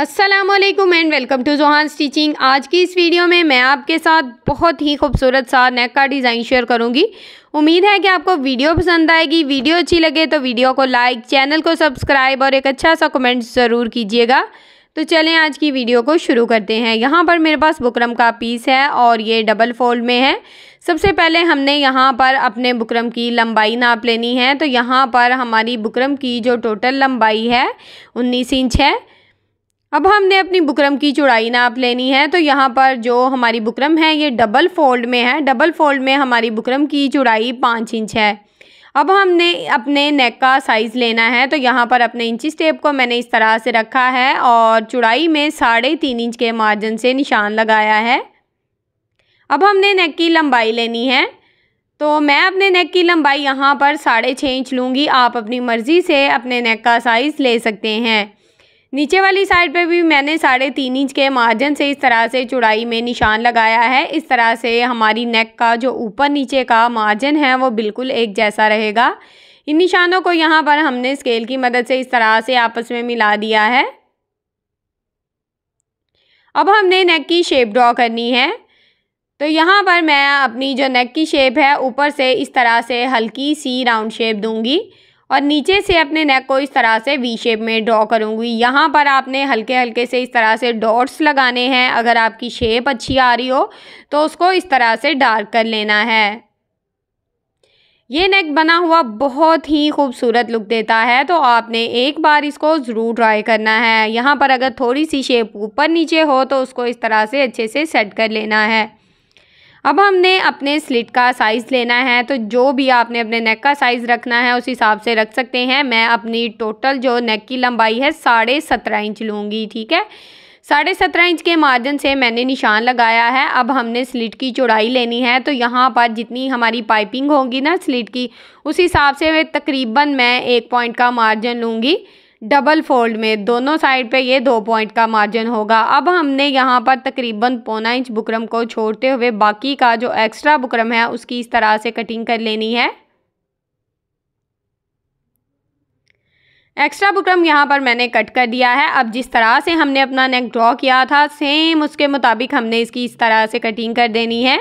Aslam and welcome to Johan stitching आज की इस वीडियो में मैं आपके साथ बहुत ही खूबसूरत सा नेक का डिज़ाइन शेयर करूंगी उम्मीद है कि आपको वीडियो पसंद आएगी वीडियो अच्छी लगे तो वीडियो को लाइक चैनल को सब्सक्राइब और एक अच्छा सा कमेंट ज़रूर कीजिएगा तो चलें आज की वीडियो को शुरू करते हैं यहाँ पर मेरे पास बुकरम का पीस है और ये डबल फोल्ड में है सबसे पहले हमने यहाँ पर अपने बुकरम की लंबाई नाप लेनी है तो यहाँ पर हमारी बुकरम की जो टोटल लंबाई है उन्नीस इंच है अब हमने अपनी बुकरम की चौड़ाई नाप लेनी है तो यहाँ पर जो हमारी बुकरम है ये डबल फोल्ड में है डबल फोल्ड में हमारी बुकरम की चौड़ाई पाँच इंच है अब हमने अपने नेक का साइज़ लेना है तो यहाँ पर अपने इंची स्टेप को मैंने इस तरह से रखा है और चौड़ाई में साढ़े तीन इंच के मार्जिन से निशान लगाया है अब हमने नेक की लंबाई लेनी है तो मैं अपने नेक की लंबाई यहाँ पर साढ़े छः इंच लूँगी आप अपनी मर्ज़ी से अपने नेक का साइज़ ले सकते हैं नीचे वाली साइड पे भी मैंने साढ़े तीन इंच के मार्जिन से इस तरह से चौड़ाई में निशान लगाया है इस तरह से हमारी नेक का जो ऊपर नीचे का मार्जिन है वो बिल्कुल एक जैसा रहेगा इन निशानों को यहाँ पर हमने स्केल की मदद से इस तरह से आपस में मिला दिया है अब हमने नेक की शेप ड्रॉ करनी है तो यहाँ पर मैं अपनी जो नेक की शेप है ऊपर से इस तरह से हल्की सी राउंड शेप दूंगी और नीचे से अपने नेक को इस तरह से वी शेप में ड्रॉ करूँगी यहाँ पर आपने हल्के हल्के से इस तरह से डॉट्स लगाने हैं अगर आपकी शेप अच्छी आ रही हो तो उसको इस तरह से डार्क कर लेना है ये नेक बना हुआ बहुत ही खूबसूरत लुक देता है तो आपने एक बार इसको ज़रूर ट्राई करना है यहाँ पर अगर थोड़ी सी शेप ऊपर नीचे हो तो उसको इस तरह से अच्छे से सेट कर लेना है अब हमने अपने स्लिट का साइज़ लेना है तो जो भी आपने अपने नेक का साइज़ रखना है उस हिसाब से रख सकते हैं मैं अपनी टोटल जो नेक की लंबाई है साढ़े सत्रह इंच लूँगी ठीक है साढ़े सत्रह इंच के मार्जिन से मैंने निशान लगाया है अब हमने स्लिट की चौड़ाई लेनी है तो यहाँ पर जितनी हमारी पाइपिंग होगी ना स्लिट की उस हिसाब से तकरीबन मैं एक पॉइंट का मार्जिन लूँगी डबल फोल्ड में दोनों साइड पे ये दो पॉइंट का मार्जिन होगा अब हमने यहाँ पर तकरीबन पौना इंच बुकरम को छोड़ते हुए बाकी का जो एक्स्ट्रा बुकरम है उसकी इस तरह से कटिंग कर लेनी है एक्स्ट्रा बुकरम यहाँ पर मैंने कट कर दिया है अब जिस तरह से हमने अपना नेक ड्रॉ किया था सेम उसके मुताबिक हमने इसकी इस तरह से कटिंग कर देनी है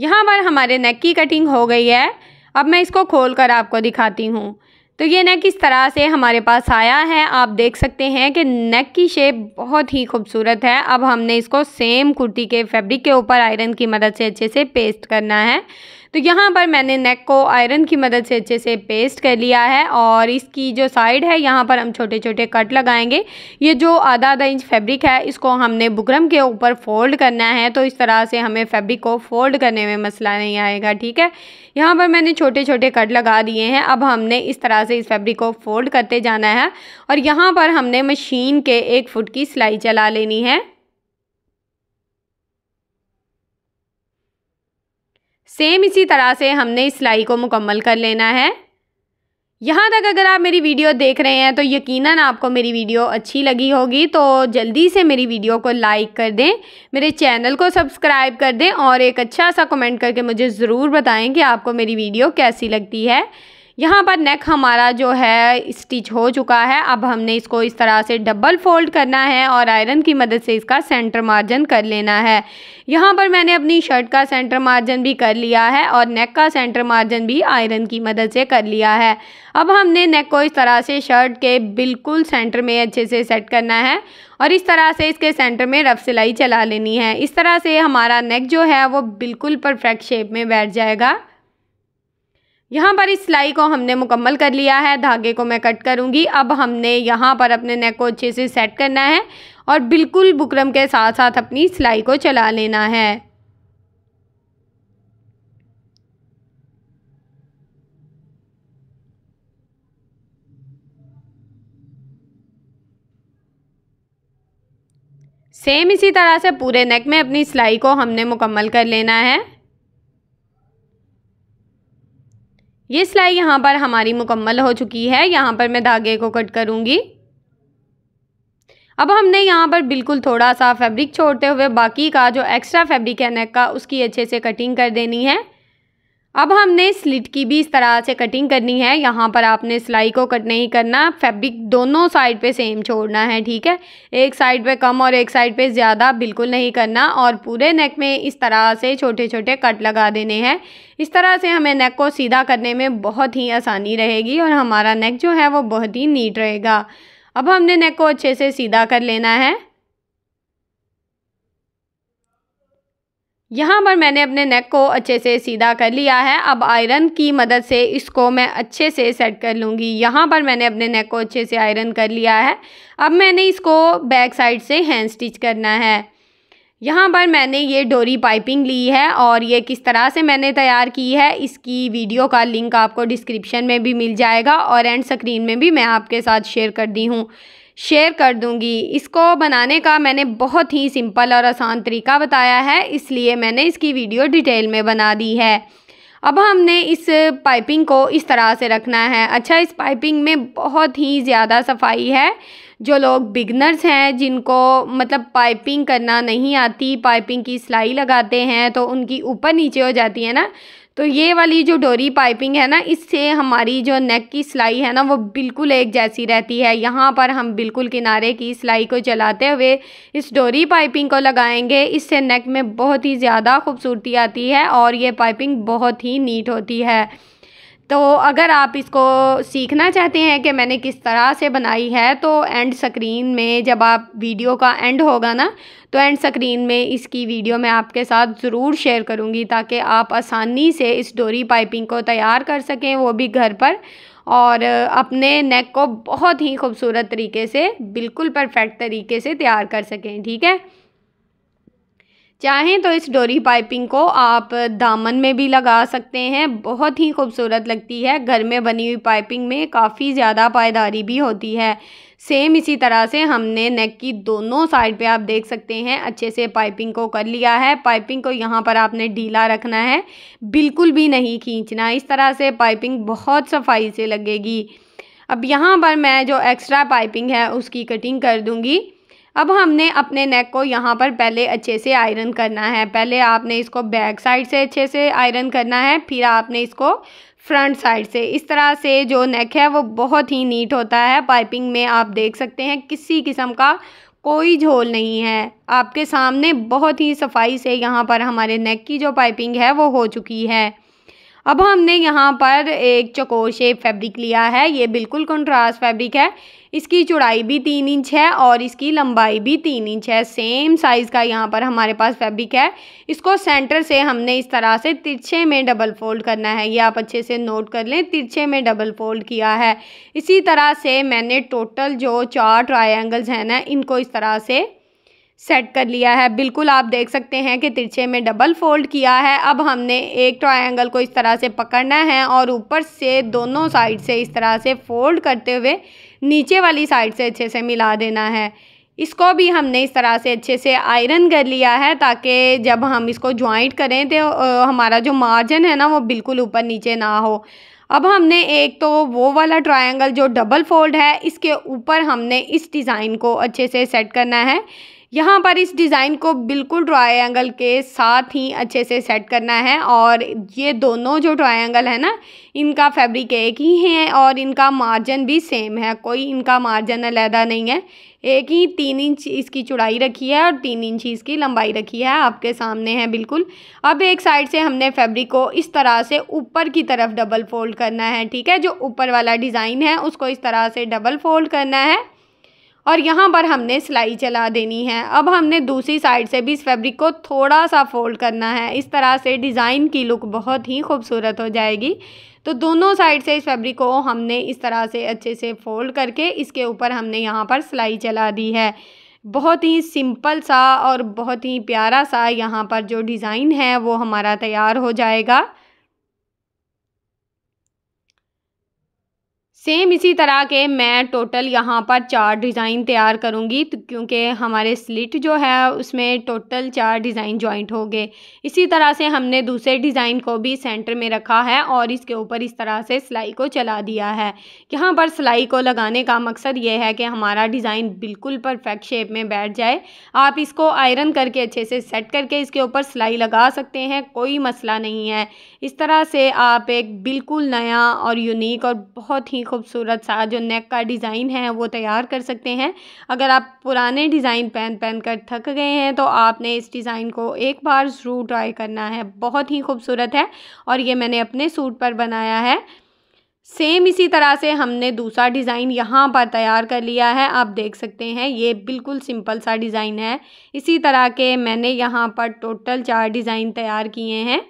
यहाँ पर हमारे नेक की कटिंग हो गई है अब मैं इसको खोल कर आपको दिखाती हूँ तो ये नेक इस तरह से हमारे पास आया है आप देख सकते हैं कि नेक की शेप बहुत ही खूबसूरत है अब हमने इसको सेम कुर्ती के फैब्रिक के ऊपर आयरन की मदद से अच्छे से पेस्ट करना है तो यहाँ पर मैंने नेक को आयरन की मदद से अच्छे से पेस्ट कर लिया है और इसकी जो साइड है यहाँ पर हम छोटे छोटे कट लगाएंगे ये जो आधा आधा इंच फैब्रिक है इसको हमने बुकरम के ऊपर फोल्ड करना है तो इस तरह से हमें फैब्रिक को फोल्ड करने में मसला नहीं आएगा ठीक है यहाँ पर मैंने छोटे छोटे कट लगा दिए हैं अब हमने इस तरह से इस फैब्रिक को फोल्ड करते जाना है और यहाँ पर हमने मशीन के एक फुट की सिलाई चला लेनी है सेम इसी तरह से हमने इस सिलाई को मुकम्मल कर लेना है यहाँ तक अगर आप मेरी वीडियो देख रहे हैं तो यकीनन आपको मेरी वीडियो अच्छी लगी होगी तो जल्दी से मेरी वीडियो को लाइक कर दें मेरे चैनल को सब्सक्राइब कर दें और एक अच्छा सा कमेंट करके मुझे ज़रूर बताएं कि आपको मेरी वीडियो कैसी लगती है यहाँ पर नेक हमारा जो है स्टिच हो चुका है अब हमने इसको इस तरह से डबल फोल्ड करना है और आयरन की मदद से इसका सेंटर मार्जिन कर लेना है यहाँ पर मैंने अपनी शर्ट का सेंटर मार्जिन भी कर लिया है और नेक का सेंटर मार्जिन भी आयरन की मदद से कर लिया है अब हमने नेक को इस तरह से शर्ट के बिल्कुल सेंटर में अच्छे से सेट करना है और इस तरह से इसके सेंटर में रफ सिलाई चला लेनी है इस तरह से हमारा नेक जो है वो बिल्कुल परफेक्ट शेप में बैठ जाएगा यहाँ पर इस सिलाई को हमने मुकम्मल कर लिया है धागे को मैं कट करूँगी अब हमने यहाँ पर अपने नेक को अच्छे से सेट करना है और बिल्कुल बुकरम के साथ साथ अपनी सिलाई को चला लेना है सेम इसी तरह से पूरे नेक में अपनी सिलाई को हमने मुकम्मल कर लेना है ये सिलाई यहाँ पर हमारी मुकम्मल हो चुकी है यहाँ पर मैं धागे को कट करूँगी अब हमने यहाँ पर बिल्कुल थोड़ा सा फैब्रिक छोड़ते हुए बाकी का जो एक्स्ट्रा फैब्रिक है नेक का उसकी अच्छे से कटिंग कर देनी है अब हमने स्लिट की भी इस तरह से कटिंग करनी है यहाँ पर आपने सिलाई को कट नहीं करना फैब्रिक दोनों साइड पे सेम छोड़ना है ठीक है एक साइड पे कम और एक साइड पे ज़्यादा बिल्कुल नहीं करना और पूरे नेक में इस तरह से छोटे छोटे कट लगा देने हैं इस तरह से हमें नेक को सीधा करने में बहुत ही आसानी रहेगी और हमारा नेक जो है वो बहुत ही नीट रहेगा अब हमने नेक को अच्छे से सीधा कर लेना है यहाँ पर मैंने अपने नेक को अच्छे से सीधा कर लिया है अब आयरन की मदद से इसको मैं अच्छे से सेट कर लूँगी यहाँ पर मैंने अपने नेक को अच्छे से आयरन कर लिया है अब मैंने इसको बैक साइड से हैंड स्टिच करना है यहाँ पर मैंने ये डोरी पाइपिंग ली है और ये किस तरह से मैंने तैयार की है इसकी वीडियो का लिंक आपको डिस्क्रिप्शन में भी मिल जाएगा और एंड स्क्रीन में भी मैं आपके साथ शेयर कर दी हूँ शेयर कर दूंगी इसको बनाने का मैंने बहुत ही सिंपल और आसान तरीका बताया है इसलिए मैंने इसकी वीडियो डिटेल में बना दी है अब हमने इस पाइपिंग को इस तरह से रखना है अच्छा इस पाइपिंग में बहुत ही ज़्यादा सफाई है जो लोग बिगनर्स हैं जिनको मतलब पाइपिंग करना नहीं आती पाइपिंग की सिलाई लगाते हैं तो उनकी ऊपर नीचे हो जाती है ना तो ये वाली जो डोरी पाइपिंग है ना इससे हमारी जो नेक की सिलाई है ना वो बिल्कुल एक जैसी रहती है यहाँ पर हम बिल्कुल किनारे की सिलाई को चलाते हुए इस डोरी पाइपिंग को लगाएंगे इससे नेक में बहुत ही ज़्यादा खूबसूरती आती है और ये पाइपिंग बहुत ही नीट होती है तो अगर आप इसको सीखना चाहते हैं कि मैंने किस तरह से बनाई है तो एंड स्क्रीन में जब आप वीडियो का एंड होगा ना तो एंड स्क्रीन में इसकी वीडियो मैं आपके साथ ज़रूर शेयर करूँगी ताकि आप आसानी से इस डोरी पाइपिंग को तैयार कर सकें वो भी घर पर और अपने नेक को बहुत ही खूबसूरत तरीके से बिल्कुल परफेक्ट तरीके से तैयार कर सकें ठीक है चाहें तो इस डोरी पाइपिंग को आप दामन में भी लगा सकते हैं बहुत ही खूबसूरत लगती है घर में बनी हुई पाइपिंग में काफ़ी ज़्यादा पायदारी भी होती है सेम इसी तरह से हमने नेक की दोनों साइड पे आप देख सकते हैं अच्छे से पाइपिंग को कर लिया है पाइपिंग को यहाँ पर आपने ढीला रखना है बिल्कुल भी नहीं खींचना इस तरह से पाइपिंग बहुत सफाई से लगेगी अब यहाँ पर मैं जो एक्स्ट्रा पाइपिंग है उसकी कटिंग कर दूँगी अब हमने अपने नेक को यहाँ पर पहले अच्छे से आयरन करना है पहले आपने इसको बैक साइड से अच्छे से आयरन करना है फिर आपने इसको फ्रंट साइड से इस तरह से जो नेक है वो बहुत ही नीट होता है पाइपिंग में आप देख सकते हैं किसी किस्म का कोई झोल नहीं है आपके सामने बहुत ही सफाई से यहाँ पर हमारे नेक की जो पाइपिंग है वो हो चुकी है अब हमने यहाँ पर एक चकोर शेप फैब्रिक लिया है ये बिल्कुल कंट्रास्ट फैब्रिक है इसकी चौड़ाई भी तीन इंच है और इसकी लंबाई भी तीन इंच है सेम साइज़ का यहाँ पर हमारे पास फैब्रिक है इसको सेंटर से हमने इस तरह से तिरछे में डबल फोल्ड करना है ये आप अच्छे से नोट कर लें तिरछे में डबल फोल्ड किया है इसी तरह से मैंने टोटल जो चार ट्राइंगल्स हैं ना इनको इस तरह से सेट कर लिया है बिल्कुल आप देख सकते हैं कि तिरछे में डबल फोल्ड किया है अब हमने एक ट्रायंगल को इस तरह से पकड़ना है और ऊपर से दोनों साइड से इस तरह से फोल्ड करते हुए नीचे वाली साइड से अच्छे से मिला देना है इसको भी हमने इस तरह से अच्छे से आयरन कर लिया है ताकि जब हम इसको ज्वाइंट करें तो हमारा जो मार्जिन है ना वो बिल्कुल ऊपर नीचे ना हो अब हमने एक तो वो वाला ट्रायंगल जो डबल फोल्ड है इसके ऊपर हमने इस डिज़ाइन को अच्छे से सेट करना है यहाँ पर इस डिज़ाइन को बिल्कुल ट्रायंगल के साथ ही अच्छे से सेट करना है और ये दोनों जो ट्रायंगल है ना इनका फैब्रिक एक ही है और इनका मार्जिन भी सेम है कोई इनका मार्जिन अलहदा नहीं है एक ही तीन इंच इसकी चौड़ाई रखी है और तीन इंच इसकी लंबाई रखी है आपके सामने है बिल्कुल अब एक साइड से हमने फैब्रिक को इस तरह से ऊपर की तरफ डबल फोल्ड करना है ठीक है जो ऊपर वाला डिज़ाइन है उसको इस तरह से डबल फोल्ड करना है और यहाँ पर हमने सिलाई चला देनी है अब हमने दूसरी साइड से भी इस फैब्रिक को थोड़ा सा फोल्ड करना है इस तरह से डिज़ाइन की लुक बहुत ही खूबसूरत हो जाएगी तो दोनों साइड से इस फैब्रिक को हमने इस तरह से अच्छे से फोल्ड करके इसके ऊपर हमने यहाँ पर सिलाई चला दी है बहुत ही सिंपल सा और बहुत ही प्यारा सा यहाँ पर जो डिज़ाइन है वो हमारा तैयार हो जाएगा सेम इसी तरह के मैं टोटल यहाँ पर चार डिज़ाइन तैयार करूँगी तो क्योंकि हमारे स्लिट जो है उसमें टोटल चार डिज़ाइन जॉइंट हो गए इसी तरह से हमने दूसरे डिज़ाइन को भी सेंटर में रखा है और इसके ऊपर इस तरह से सिलाई को चला दिया है यहाँ पर सिलाई को लगाने का मकसद ये है कि हमारा डिज़ाइन बिल्कुल परफेक्ट शेप में बैठ जाए आप इसको आयरन करके अच्छे से सेट करके इसके ऊपर सिलाई लगा सकते हैं कोई मसला नहीं है इस तरह से आप एक बिल्कुल नया और यूनिक और बहुत ही खूबसूरत सा जो नेक का डिज़ाइन है वो तैयार कर सकते हैं अगर आप पुराने डिज़ाइन पहन पहन कर थक गए हैं तो आपने इस डिज़ाइन को एक बार ज़रूर ट्राई करना है बहुत ही खूबसूरत है और ये मैंने अपने सूट पर बनाया है सेम इसी तरह से हमने दूसरा डिज़ाइन यहाँ पर तैयार कर लिया है आप देख सकते हैं ये बिल्कुल सिंपल सा डिज़ाइन है इसी तरह के मैंने यहाँ पर टोटल चार डिज़ाइन तैयार किए हैं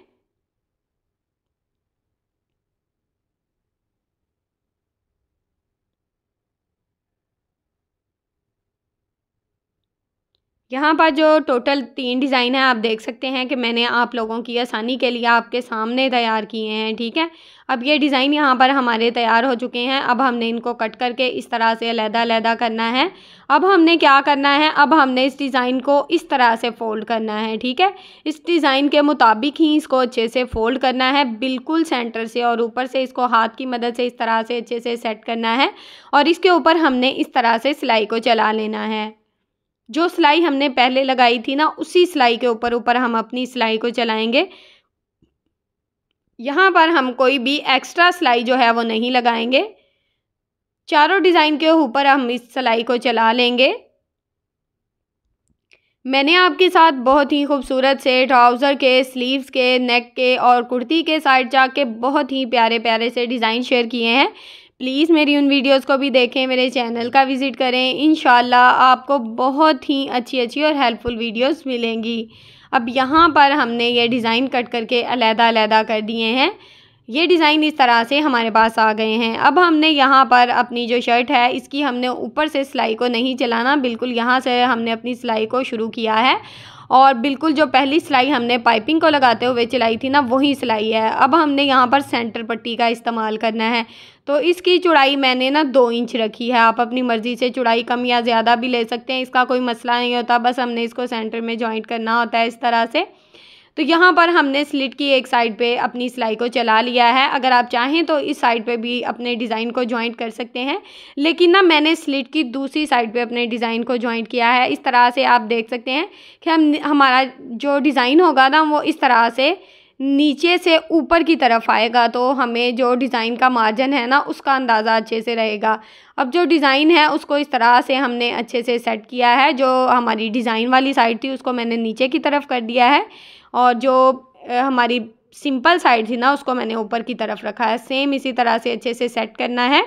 यहाँ पर जो टोटल तीन डिज़ाइन है आप देख सकते हैं कि मैंने आप लोगों की आसानी के लिए आपके सामने तैयार किए हैं ठीक है अब ये डिज़ाइन यहाँ पर हमारे तैयार हो चुके हैं अब हमने इनको कट करके इस तरह से अलहदा अलहदा करना है अब हमने क्या करना है अब हमने इस डिज़ाइन को इस तरह से फ़ोल्ड करना है ठीक है इस डिज़ाइन के मुताबिक ही इसको अच्छे से फ़ोल्ड करना है बिल्कुल सेंटर से और ऊपर से इसको हाथ की मदद से इस तरह से अच्छे से सेट करना है और इसके ऊपर हमने इस तरह से सिलाई को चला लेना है जो सिलाई हमने पहले लगाई थी ना उसी सिलाई के ऊपर ऊपर हम अपनी सिलाई को चलाएंगे यहाँ पर हम कोई भी एक्स्ट्रा सिलाई जो है वो नहीं लगाएंगे चारों डिज़ाइन के ऊपर हम इस सिलाई को चला लेंगे मैंने आपके साथ बहुत ही खूबसूरत से ट्राउज़र के स्लीव्स के नेक के और कुर्ती के साइड जाके बहुत ही प्यारे प्यारे से डिज़ाइन शेयर किए हैं प्लीज़ मेरी उन वीडियोस को भी देखें मेरे चैनल का विज़िट करें इन आपको बहुत ही अच्छी अच्छी और हेल्पफुल वीडियोस मिलेंगी अब यहाँ पर हमने ये डिज़ाइन कट करके अलहदा अलहदा कर दिए हैं ये डिज़ाइन इस तरह से हमारे पास आ गए हैं अब हमने यहाँ पर अपनी जो शर्ट है इसकी हमने ऊपर से सिलाई को नहीं चलाना बिल्कुल यहाँ से हमने अपनी सिलाई को शुरू किया है और बिल्कुल जो पहली सिलाई हमने पाइपिंग को लगाते हुए चलाई थी ना वही सिलाई है अब हमने यहाँ पर सेंटर पट्टी का इस्तेमाल करना है तो इसकी चौड़ाई मैंने ना दो इंच रखी है आप अपनी मर्ज़ी से चौड़ाई कम या ज़्यादा भी ले सकते हैं इसका कोई मसला नहीं होता बस हमने इसको सेंटर में जॉइंट करना होता है इस तरह से तो यहाँ पर हमने स्लिट की एक साइड पे अपनी सिलाई को चला लिया है अगर आप चाहें तो इस साइड पे भी अपने डिज़ाइन को ज्वाइंट कर सकते हैं लेकिन ना मैंने स्लिट की दूसरी साइड पे अपने डिज़ाइन को ज्वाइंट किया है इस तरह से आप देख सकते हैं कि हम हमारा जो डिज़ाइन होगा ना वो इस तरह से नीचे से ऊपर की तरफ आएगा तो हमें जो डिज़ाइन का मार्जिन है ना उसका अंदाज़ा अच्छे से रहेगा अब जो डिज़ाइन है उसको इस तरह से हमने अच्छे से सेट किया है जो हमारी डिज़ाइन वाली साइड थी उसको मैंने नीचे की तरफ कर दिया है और जो हमारी सिंपल साइड थी ना उसको मैंने ऊपर की तरफ रखा है सेम इसी तरह से अच्छे से सेट करना है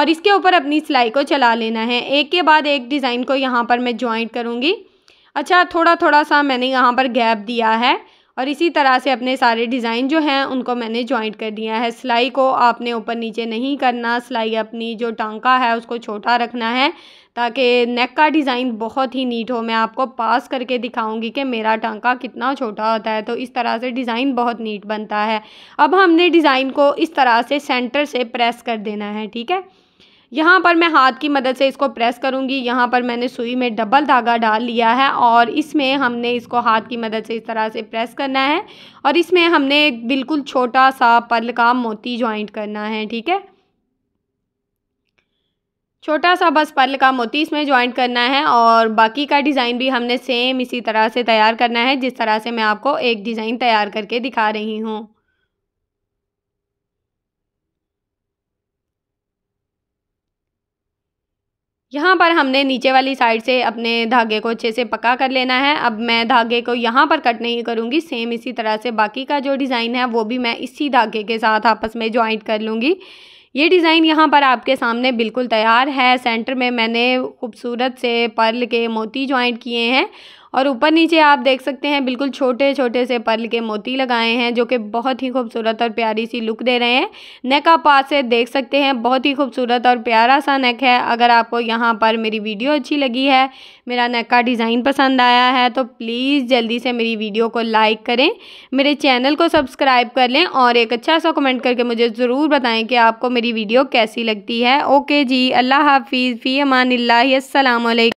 और इसके ऊपर अपनी सिलाई को चला लेना है एक के बाद एक डिज़ाइन को यहाँ पर मैं ज्वाइंट करूँगी अच्छा थोड़ा थोड़ा सा मैंने यहाँ पर गैप दिया है और इसी तरह से अपने सारे डिज़ाइन जो हैं उनको मैंने ज्वाइंट कर दिया है सिलाई को आपने ऊपर नीचे नहीं करना सिलाई अपनी जो टांका है उसको छोटा रखना है ताकि नेक का डिज़ाइन बहुत ही नीट हो मैं आपको पास करके दिखाऊंगी कि मेरा टांका कितना छोटा होता है तो इस तरह से डिज़ाइन बहुत नीट बनता है अब हमने डिज़ाइन को इस तरह से सेंटर से प्रेस कर देना है ठीक है यहाँ पर मैं हाथ की मदद से इसको प्रेस करूँगी यहाँ पर मैंने सुई में डबल धागा डाल लिया है और इसमें हमने इसको हाथ की मदद से इस तरह से प्रेस करना है और इसमें हमने बिल्कुल छोटा सा पल का मोती ज्वाइंट करना है ठीक है छोटा सा बस पर्ल का मोती इसमें ज्वाइंट करना है और बाकी का डिज़ाइन भी हमने सेम इसी तरह से तैयार करना है जिस तरह से मैं आपको एक डिज़ाइन तैयार करके दिखा रही हूँ यहाँ पर हमने नीचे वाली साइड से अपने धागे को अच्छे से पका कर लेना है अब मैं धागे को यहाँ पर कट नहीं करूँगी सेम इसी तरह से बाकी का जो डिज़ाइन है वो भी मैं इसी धागे के साथ आपस में ज्वाइंट कर लूँगी ये डिज़ाइन यहाँ पर आपके सामने बिल्कुल तैयार है सेंटर में मैंने खूबसूरत से पर्ल के मोती ज्वाइंट किए हैं और ऊपर नीचे आप देख सकते हैं बिल्कुल छोटे छोटे से पर्ल के मोती लगाए हैं जो कि बहुत ही खूबसूरत और प्यारी सी लुक दे रहे हैं नेक आप पास से देख सकते हैं बहुत ही खूबसूरत और प्यारा सा नेक है अगर आपको यहाँ पर मेरी वीडियो अच्छी लगी है मेरा नेक का डिज़ाइन पसंद आया है तो प्लीज़ जल्दी से मेरी वीडियो को लाइक करें मेरे चैनल को सब्सक्राइब कर लें और एक अच्छा सा कमेंट करके मुझे ज़रूर बताएँ कि आपको मेरी वीडियो कैसी लगती है ओके जी अल्लाह हाफिज़ फ़ी अमान लाही